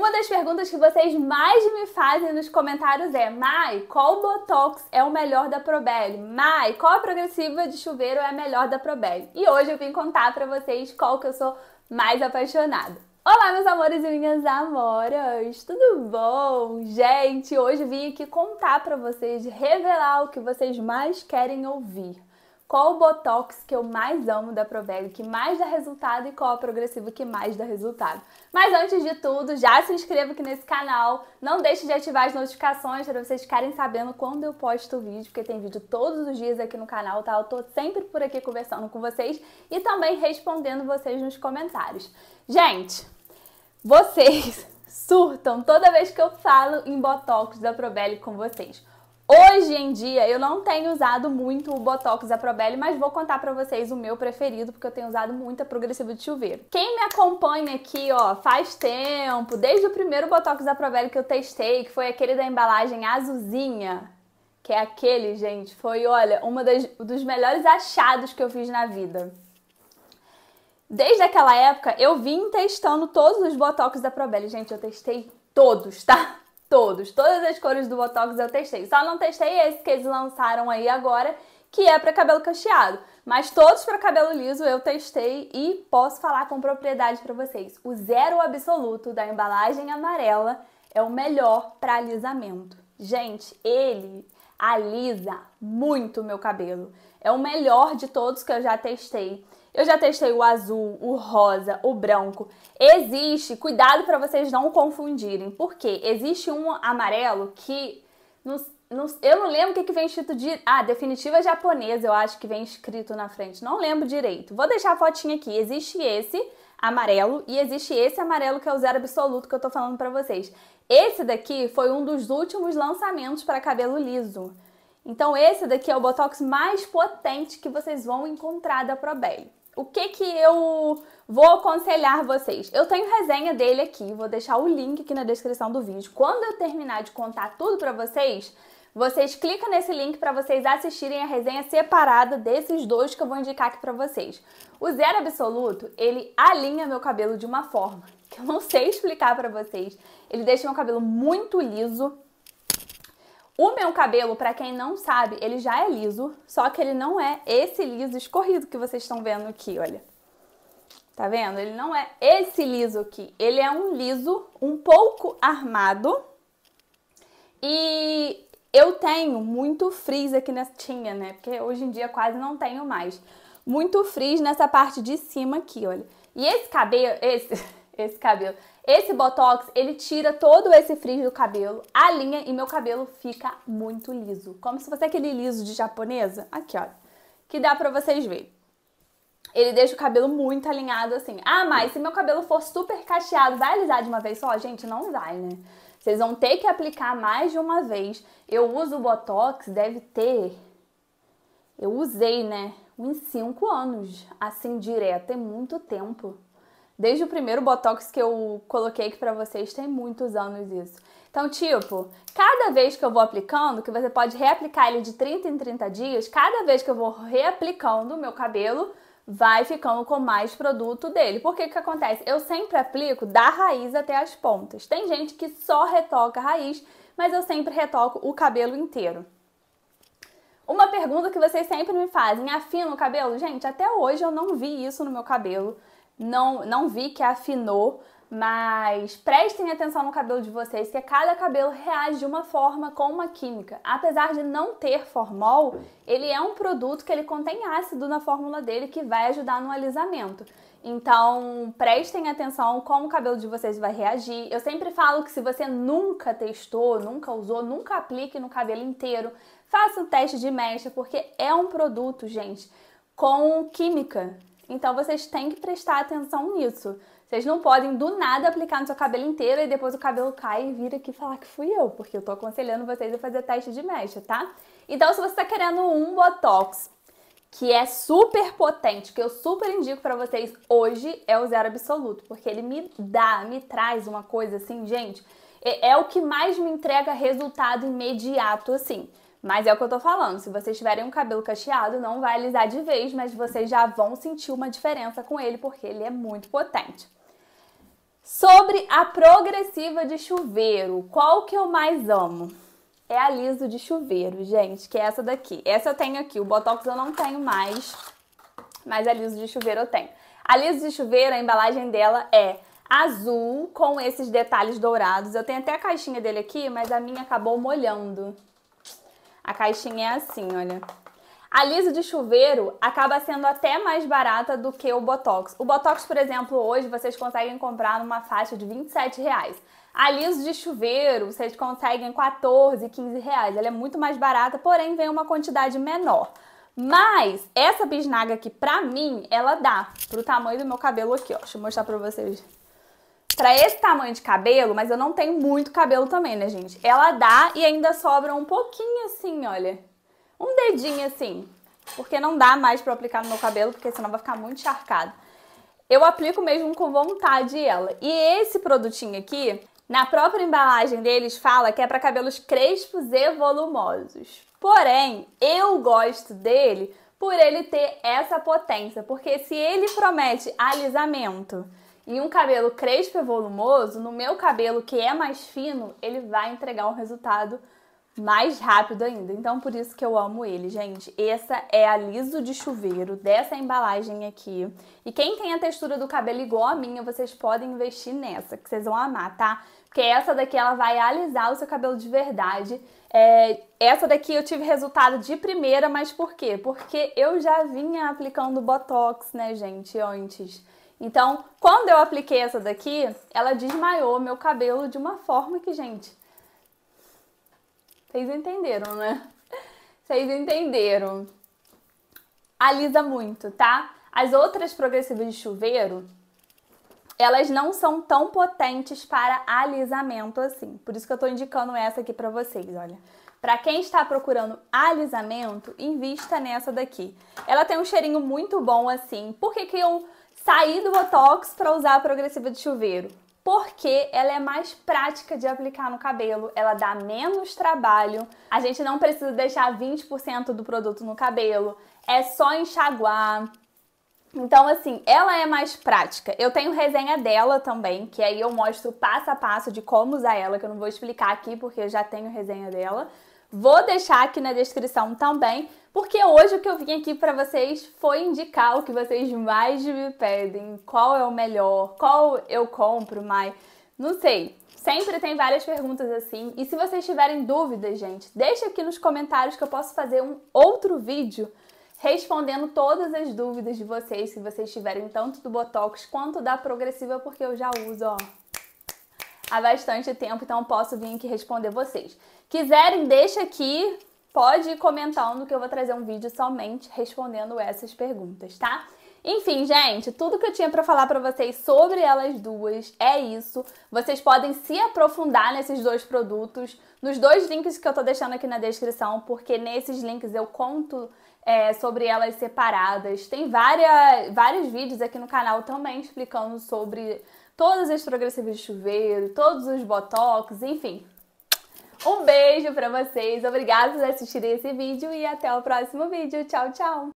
Uma das perguntas que vocês mais me fazem nos comentários é: Mai, qual Botox é o melhor da Probelli? Mai, qual a progressiva de chuveiro é a melhor da Probelli? E hoje eu vim contar pra vocês qual que eu sou mais apaixonada. Olá, meus amores e minhas amoras, tudo bom? Gente, hoje vim aqui contar para vocês, revelar o que vocês mais querem ouvir qual o Botox que eu mais amo da Proveg, que mais dá resultado e qual a progressiva que mais dá resultado. Mas antes de tudo, já se inscreva aqui nesse canal, não deixe de ativar as notificações para vocês ficarem sabendo quando eu posto o vídeo, porque tem vídeo todos os dias aqui no canal, tá? Eu tô sempre por aqui conversando com vocês e também respondendo vocês nos comentários. Gente, vocês surtam toda vez que eu falo em Botox da Proveg com vocês. Hoje em dia eu não tenho usado muito o Botox Aprobel, mas vou contar para vocês o meu preferido, porque eu tenho usado muito a progressiva de chuveiro. Quem me acompanha aqui, ó, faz tempo, desde o primeiro Botox Aprobel que eu testei, que foi aquele da embalagem azulzinha, que é aquele, gente, foi, olha, uma dos melhores achados que eu fiz na vida. Desde aquela época, eu vim testando todos os Botox da Probelli. Gente, eu testei todos, tá? todos, todas as cores do Botox eu testei. Só não testei esse que eles lançaram aí agora, que é para cabelo cacheado. Mas todos para cabelo liso eu testei e posso falar com propriedade para vocês. O zero absoluto da embalagem amarela é o melhor para alisamento. Gente, ele alisa muito o meu cabelo. É o melhor de todos que eu já testei. Eu já testei o azul, o rosa, o branco. Existe, cuidado para vocês não confundirem, porque existe um amarelo que nos não, eu não lembro o que, que vem escrito de. Ah, definitiva japonesa, eu acho que vem escrito na frente. Não lembro direito. Vou deixar a fotinha aqui. Existe esse amarelo e existe esse amarelo que é o zero absoluto que eu tô falando pra vocês. Esse daqui foi um dos últimos lançamentos para cabelo liso. Então esse daqui é o botox mais potente que vocês vão encontrar da ProBelly. O que que eu vou aconselhar vocês? Eu tenho resenha dele aqui, vou deixar o link aqui na descrição do vídeo. Quando eu terminar de contar tudo para vocês, vocês clicam nesse link para vocês assistirem a resenha separada desses dois que eu vou indicar aqui para vocês. O Zero Absoluto, ele alinha meu cabelo de uma forma que eu não sei explicar para vocês. Ele deixa meu cabelo muito liso. O meu cabelo, para quem não sabe, ele já é liso, só que ele não é esse liso escorrido que vocês estão vendo aqui, olha. Tá vendo? Ele não é esse liso aqui. Ele é um liso um pouco armado. E eu tenho muito frizz aqui nessa. Tinha, né? Porque hoje em dia quase não tenho mais. Muito frizz nessa parte de cima aqui, olha. E esse cabelo, esse, esse cabelo, esse botox, ele tira todo esse frizz do cabelo, alinha e meu cabelo fica muito liso. Como se fosse aquele liso de japonesa. Aqui, olha. Que dá pra vocês verem. Ele deixa o cabelo muito alinhado assim. Ah, mas se meu cabelo for super cacheado, vai alisar de uma vez só? Gente, não vai, né? Vocês vão ter que aplicar mais de uma vez. Eu uso o Botox, deve ter. Eu usei, né? Uns 5 anos, assim, direto. Tem muito tempo. Desde o primeiro Botox que eu coloquei aqui pra vocês, tem muitos anos isso. Então, tipo, cada vez que eu vou aplicando, que você pode reaplicar ele de 30 em 30 dias, cada vez que eu vou reaplicando o meu cabelo, vai ficando com mais produto dele. Porque que que acontece? Eu sempre aplico da raiz até as pontas. Tem gente que só retoca a raiz, mas eu sempre retoco o cabelo inteiro. Uma pergunta que vocês sempre me fazem, afina o cabelo? Gente, até hoje eu não vi isso no meu cabelo. Não, não vi que afinou, mas prestem atenção no cabelo de vocês, que cada cabelo reage de uma forma com uma química. Apesar de não ter formol, ele é um produto que ele contém ácido na fórmula dele que vai ajudar no alisamento. Então, prestem atenção como o cabelo de vocês vai reagir. Eu sempre falo que se você nunca testou, nunca usou, nunca aplique no cabelo inteiro, faça o um teste de mecha, porque é um produto, gente, com química. Então, vocês têm que prestar atenção nisso. Vocês não podem do nada aplicar no seu cabelo inteiro e depois o cabelo cai e vira aqui falar que fui eu, porque eu tô aconselhando vocês a fazer teste de mecha, tá? Então, se você tá querendo um botox que é super potente, que eu super indico para vocês hoje, é o Zero Absoluto, porque ele me dá, me traz uma coisa assim, gente, é, é o que mais me entrega resultado imediato, assim. Mas é o que eu tô falando, se vocês tiverem um cabelo cacheado, não vai alisar de vez, mas vocês já vão sentir uma diferença com ele, porque ele é muito potente. Sobre a progressiva de chuveiro, qual que eu mais amo? É a liso de chuveiro, gente, que é essa daqui. Essa eu tenho aqui, o Botox eu não tenho mais, mas a liso de chuveiro eu tenho. A liso de chuveiro, a embalagem dela é azul com esses detalhes dourados. Eu tenho até a caixinha dele aqui, mas a minha acabou molhando. A caixinha é assim, olha. A lise de chuveiro acaba sendo até mais barata do que o Botox. O Botox, por exemplo, hoje vocês conseguem comprar numa faixa de 27 reais. A liso de chuveiro vocês conseguem 14, 15 reais. Ela é muito mais barata, porém vem uma quantidade menor. Mas essa bisnaga aqui, pra mim, ela dá pro tamanho do meu cabelo aqui, ó. Deixa eu mostrar pra vocês. Pra esse tamanho de cabelo, mas eu não tenho muito cabelo também, né, gente? Ela dá e ainda sobra um pouquinho assim, olha um dedinho assim, porque não dá mais para aplicar no meu cabelo, porque senão vai ficar muito encharcado. Eu aplico mesmo com vontade ela. E esse produtinho aqui, na própria embalagem deles fala que é para cabelos crespos e volumosos. Porém, eu gosto dele por ele ter essa potência, porque se ele promete alisamento e um cabelo crespo e volumoso, no meu cabelo que é mais fino, ele vai entregar um resultado mais rápido ainda. Então, por isso que eu amo ele, gente. Essa é a liso de chuveiro, dessa embalagem aqui. E quem tem a textura do cabelo igual a minha, vocês podem investir nessa, que vocês vão amar, tá? Porque essa daqui, ela vai alisar o seu cabelo de verdade. É, essa daqui eu tive resultado de primeira, mas por quê? Porque eu já vinha aplicando Botox, né, gente, antes. Então, quando eu apliquei essa daqui, ela desmaiou meu cabelo de uma forma que, gente vocês entenderam, né? Vocês entenderam. Alisa muito, tá? As outras progressivas de chuveiro, elas não são tão potentes para alisamento assim. Por isso que eu tô indicando essa aqui para vocês, olha. Para quem está procurando alisamento, invista nessa daqui. Ela tem um cheirinho muito bom assim. Por que, que eu saí do Botox para usar a progressiva de chuveiro? porque ela é mais prática de aplicar no cabelo, ela dá menos trabalho, a gente não precisa deixar 20% do produto no cabelo, é só enxaguar. Então, assim, ela é mais prática. Eu tenho resenha dela também, que aí eu mostro passo a passo de como usar ela, que eu não vou explicar aqui porque eu já tenho resenha dela. Vou deixar aqui na descrição também, porque hoje o que eu vim aqui para vocês foi indicar o que vocês mais me pedem, qual é o melhor, qual eu compro mais, não sei. Sempre tem várias perguntas assim. E se vocês tiverem dúvidas, gente, deixa aqui nos comentários que eu posso fazer um outro vídeo respondendo todas as dúvidas de vocês, se vocês tiverem tanto do Botox quanto da progressiva, porque eu já uso, ó, há bastante tempo, então posso vir aqui responder vocês. Quiserem, deixa aqui, pode ir comentando que eu vou trazer um vídeo somente respondendo essas perguntas, tá? Enfim, gente, tudo que eu tinha para falar para vocês sobre elas duas é isso. Vocês podem se aprofundar nesses dois produtos, nos dois links que eu tô deixando aqui na descrição, porque nesses links eu conto é, sobre elas separadas. Tem várias, vários vídeos aqui no canal também explicando sobre todas as progressivas de chuveiro, todos os botox, enfim, um beijo para vocês, obrigada por assistirem esse vídeo e até o próximo vídeo. Tchau, tchau!